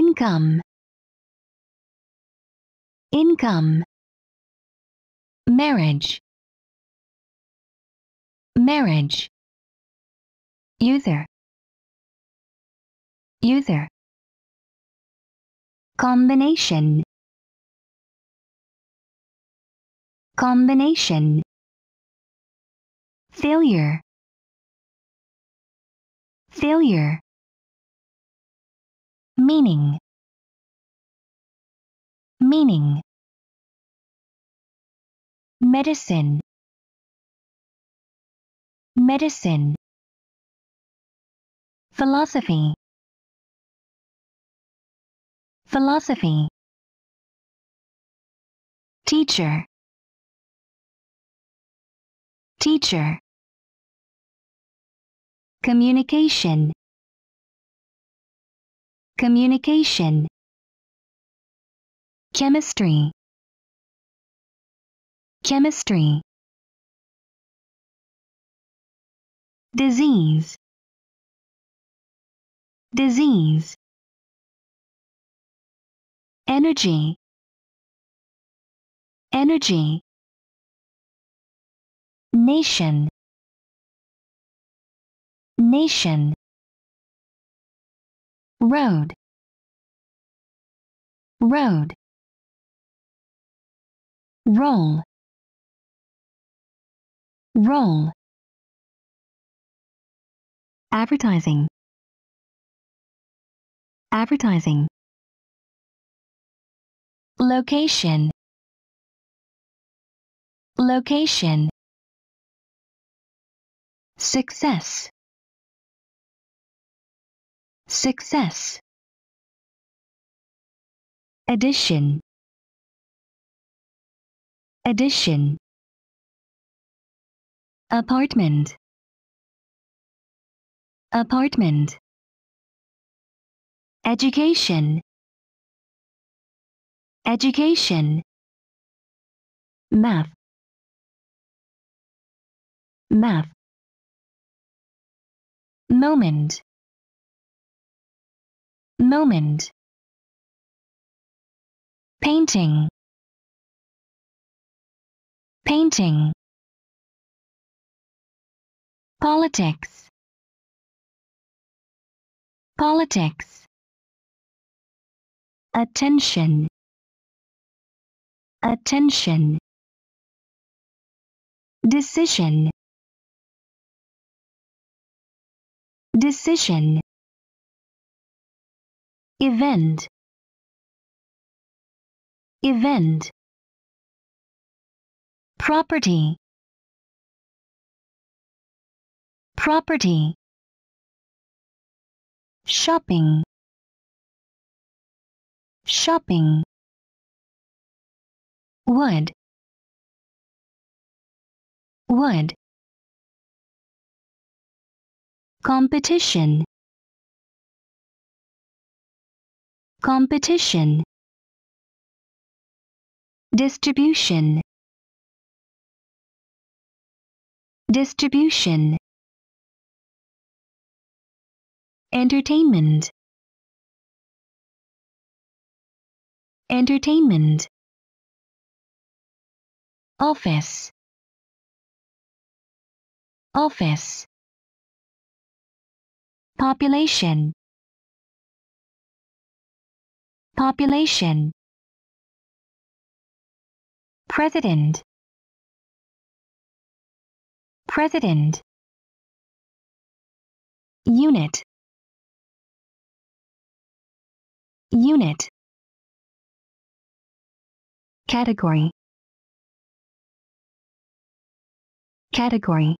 income income marriage marriage user user combination combination failure failure meaning meaning medicine medicine philosophy philosophy teacher teacher communication communication, chemistry, chemistry, disease, disease, energy, energy, nation, nation, road road roll roll advertising advertising location location success success addition addition apartment apartment education education math math moment moment painting painting politics politics attention attention decision decision event event property property shopping shopping wood wood competition competition distribution distribution entertainment entertainment office office population Population President President Unit Unit Category Category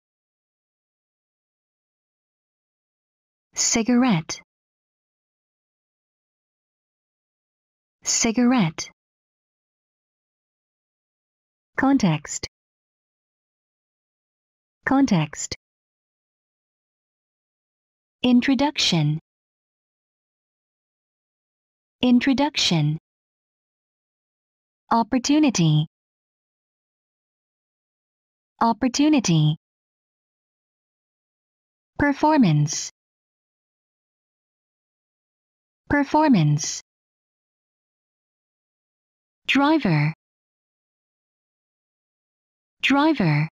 Cigarette cigarette context context introduction introduction opportunity opportunity performance performance driver driver